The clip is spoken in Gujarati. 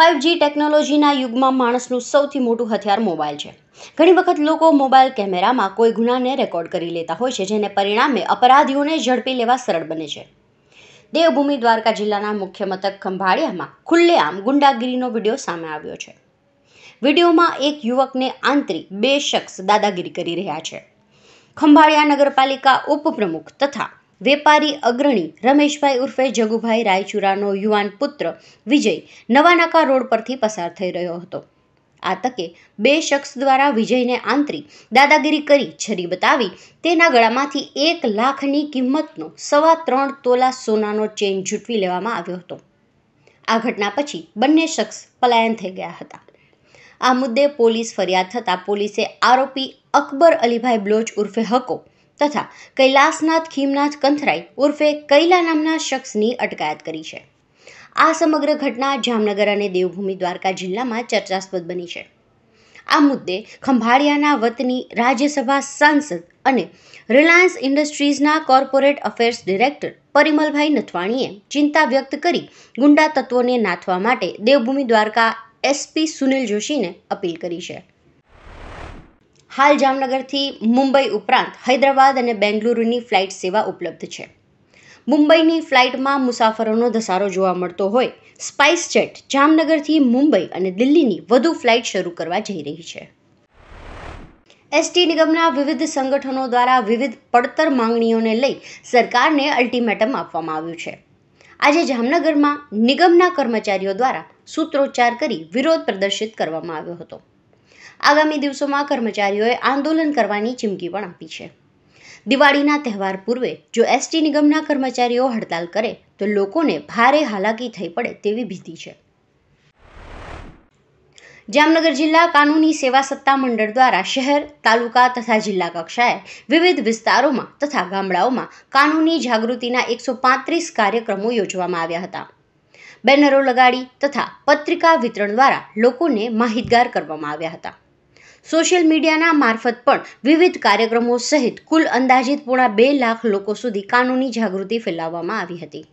ફાઇવ જી ટેકનોલોજીના યુગમાં માણસનું સૌથી મોટું હથિયાર મોબાઈલ છે ઘણી વખત લોકો મોબાઈલ કેમેરામાં કોઈ ગુનાને રેકોર્ડ કરી લેતા હોય છે જેને પરિણામે અપરાધીઓને ઝડપી લેવા સરળ બને છે દેવભૂમિ દ્વારકા જિલ્લાના મુખ્ય મથક ખંભાળિયામાં ખુલ્લેઆમ ગુંડાગીરીનો વિડીયો સામે આવ્યો છે વિડીયોમાં એક યુવકને આંતરિક બે શખ્સ દાદાગીરી કરી રહ્યા છે ખંભાળિયા નગરપાલિકા ઉપપ્રમુખ તથા વેપારી અગ્રણી રમેશભાઈ ઉર્ફે જગુભાઈ રાયચુરાનો યુવાન પુત્ર વિજય નવાનાકા રોડ પરથી પસાર થઈ રહ્યો હતો આ તકે બે શખ્સ દ્વારા વિજયને આંતરી દાદાગીરી કરી છરી બતાવી તેના ગળામાંથી એક લાખની કિંમતનો સવા ત્રણ તોલા સોનાનો ચેન ઝૂંટવી લેવામાં આવ્યો હતો આ ઘટના પછી બંને શખ્સ પલાયન થઈ ગયા હતા આ મુદ્દે પોલીસ ફરિયાદ થતાં પોલીસે આરોપી અકબર અલીભાઈ બ્લોચ ઉર્ફે હકો તથા કૈલાસનાથ ખીમનાથ કંથરાઈ ઉર્ફે કૈલા નામના શખ્સની અટકાયત કરી છે આ સમગ્ર ઘટના જામનગર અને દેવભૂમિ દ્વારકા જિલ્લામાં ચર્ચાસ્પદ બની છે આ મુદ્દે ખંભાળિયાના વતની રાજ્યસભા સાંસદ અને રિલાયન્સ ઇન્ડસ્ટ્રીઝના કોર્પોરેટ અફેર્સ ડિરેક્ટર પરિમલભાઈ નથવાણીએ ચિંતા વ્યક્ત કરી ગુંડા તત્વોને નાથવા માટે દેવભૂમિ દ્વારકા એસપી સુનિલ જોશીને અપીલ કરી છે હાલ જામનગરથી મુંબઈ ઉપરાંત હૈદરાબાદ અને બેંગલુરુની ફ્લાઇટ સેવા ઉપલબ્ધ છે મુંબઈની ફ્લાઇટમાં મુસાફરોનો ધસારો જોવા મળતો હોય સ્પાઇસ જેટ જામનગરથી મુંબઈ અને દિલ્હીની વધુ ફ્લાઇટ શરૂ કરવા જઈ રહી છે એસટી નિગમના વિવિધ સંગઠનો દ્વારા વિવિધ પડતર માંગણીઓને લઈ સરકારને અલ્ટિમેટમ આપવામાં આવ્યું છે આજે જામનગરમાં નિગમના કર્મચારીઓ દ્વારા સૂત્રોચ્ચાર કરી વિરોધ પ્રદર્શિત કરવામાં આવ્યો હતો આગામી દિવસોમાં કર્મચારીઓએ આંદોલન કરવાની ચીમકી પણ આપી છે દિવાળીના તહેવાર પૂર્વે જો એસટી નિગમના કર્મચારીઓ હડતાલ કરે તો લોકોને ભારે હાલાકી થઈ પડે તેવી ભીતિ છે જામનગર જિલ્લા કાનૂની સેવા સત્તા મંડળ દ્વારા શહેર તાલુકા તથા જિલ્લા કક્ષાએ વિવિધ વિસ્તારોમાં તથા ગામડાઓમાં કાનૂની જાગૃતિના એકસો પાંત્રીસ કાર્યક્રમો યોજવામાં આવ્યા હતા બેનરો લગાડી તથા પત્રિકા વિતરણ દ્વારા લોકોને માહિતગાર કરવામાં આવ્યા હતા સોશિયલ મીડિયાના મારફત પણ વિવિધ કાર્યક્રમો સહિત કુલ અંદાજિત પોણા બે લાખ લોકો સુધી કાનૂની જાગૃતિ ફેલાવવામાં આવી હતી